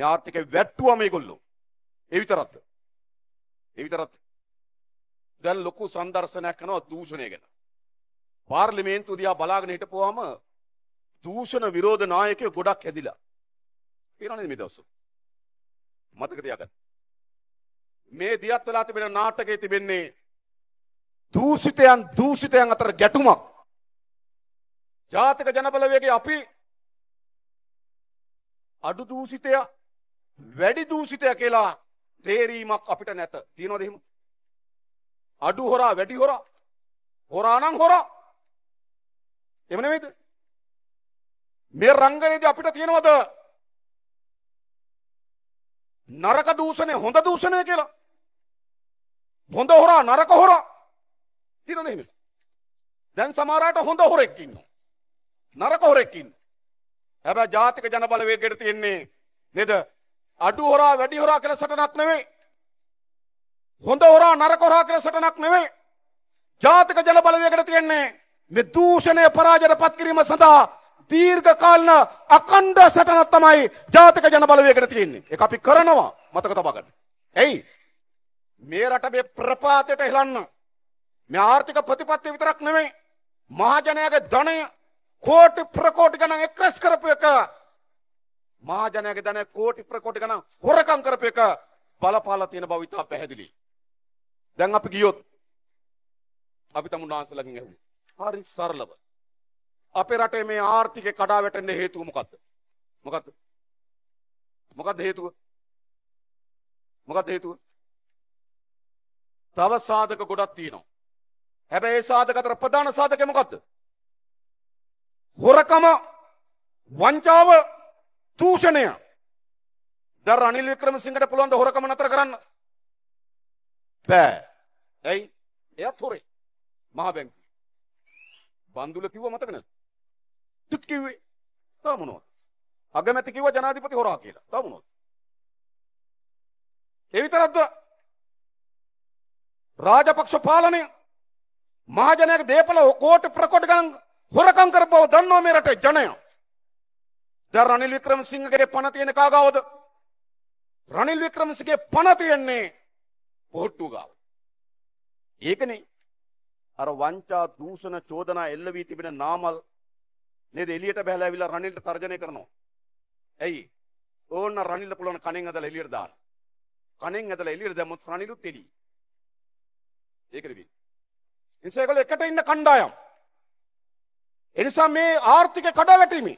මේ ආර්ථිකය වැට්ටුවා මේගොල්ලෝ. ඒ විතරක්ද? ඒ විතරක්ද? දැන් ලොකු සම්දර්ශනයක් කරනවා දූෂණය ගැන. පාර්ලිමේන්තුව දිහා බලාගෙන හිටපුවාම දූෂණ විරෝධ නායකයෝ ගොඩක් ඇදිලා. පේනවනේ මේ දවස්වල. මතක තියාගන්න. මේ දියත් වෙලා තිබෙන නාටකයේ තිබෙන්නේ දූෂිතයන් දූෂිතයන් අතර ගැටුමක්. ජාතික ජනබලවේගයේ අපි අඩු දූෂිතයා වැඩි දූෂිතය කියලා තේරීමක් අපිට නැත. තියනවද එහෙම? අඩු හොරා වැඩි හොරා. හොරා නම් හොරා. එහෙම නෙමෙයිද? මේ රංගනේදී අපිට තියෙනවද? නරක දූෂණය හොඳ දූෂණය කියලා. හොඳ හොරා නරක හොරා. තියනවද එහෙම? දැන් සමහර අයට හොඳ හොරෙක් ඉන්නවා. නරක හොරෙක් ඉන්නවා. හැබැයි ජාතික ජනබලවේගයට තියෙන්නේ නේද? අඩු හොරා වැඩි හොරා කියලා සටනක් නෙවෙයි. හොඳ හොරා නරක හොරා කියලා සටනක් නෙවෙයි. ජාතික ජන බලවේගයට තියෙන්නේ මේ දූෂණය පරාජයටපත් කිරීම සඳහා දීර්ඝ කාලන අකණ්ඩ සටනක් තමයි ජාතික ජන බලවේගයට තියෙන්නේ. ඒක අපි කරනවා මතක තබා ගන්න. එයි මේ රට මේ ප්‍රපාතයට හෙලන්න මේ ආර්ථික ප්‍රතිපත්තිය විතරක් නෙවෙයි මහජනයාගේ ධනය කෝටි ප්‍රකෝටි ගණන් එක්රස් කරපු එක මහජනයාගේ දැන කෝටි ප්‍රකෝටි ගණන් හොරකම් කරපු එක බලපාලා තියෙන බව ඉතා පැහැදිලි. දැන් අපි ගියොත් අපි තමුන්නාන්සලකින් ඇහුවා. හරි සරලව. අපේ රටේ මේ ආර්ථිකය කඩා වැටෙන්න හේතුව මොකද්ද? මොකද්ද? මොකද්ද හේතුව? මොකද්ද හේතුව? තව සාධක ගොඩක් තියෙනවා. හැබැයි ඒ සාධක අතර ප්‍රධාන සාධකය මොකද්ද? හොරකම වංචාව දූෂණය ද රනිල් වික්‍රම සිංහට පුළුවන්ද හොරකම නතර කරන්න බෑ ඇයි එයත් හොරේ මහා බැංකු බන්දුල කිව්ව මතක නැද්ද තුත් කිව්වේ තව මොනවද අගමැති කිව්ව ජනාධිපති හොරා කියලා තව මොනවද ඒ විතරක්ද රාජපක්ෂ පාලනය මහජනයාගේ දේපල කෝටි ප්‍රකොට ගණන් හොරකම් කරපුවව දන්නවා මේ රටේ ජනයා දැන් රනිල් වික්‍රමසිංහගේ පණ තියෙන කාගාවද? රනිල් වික්‍රමසිංහගේ පණ තියෙන්නේ පොට්ටුගාව. ඒකනේ අර වංචා දූෂණ චෝදනා එල්ල වී තිබෙන නාමල් නේද එළියට බහලා ඇවිල්ලා රනිල්ට තර්ජනය කරනවා. ඇයි? ඕන්න රනිල්ට පුළුවන් කණෙන් ඇදලා එළියට දාන්න. කණෙන් ඇදලා එළියට දැම්මොත් රනිලුත් එළියි. ඒකද වෙන්නේ. ඉතින් ඒගොල්ලෝ එකට ඉන්න කණ්ඩායම්. එනිසා මේ ආර්ථික කඩාවැටීමේ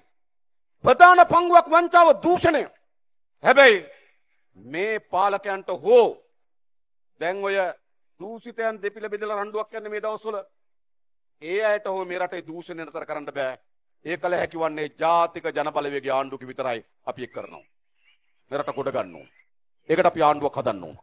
ප්‍රධාන පංගුවක් වංචාව දූෂණය. හැබැයි මේ පාලකයන්ට හෝ දැන් ඔය දූෂිතයන් දෙපිල බෙදලා රණ්ඩුවක් යන්නේ මේ දවස්වල ඒ අයට හෝ මේ රටේ දූෂණය නතර කරන්න බෑ. ඒ කල හැකි වන්නේ ජාතික ජනබලවේගයේ ආණ්ඩුවක විතරයි අපි එක් කරනවා. මේ රට ගොඩ ගන්න ඕන. ඒකට අපි ආණ්ඩුවක් හදන්න ඕන.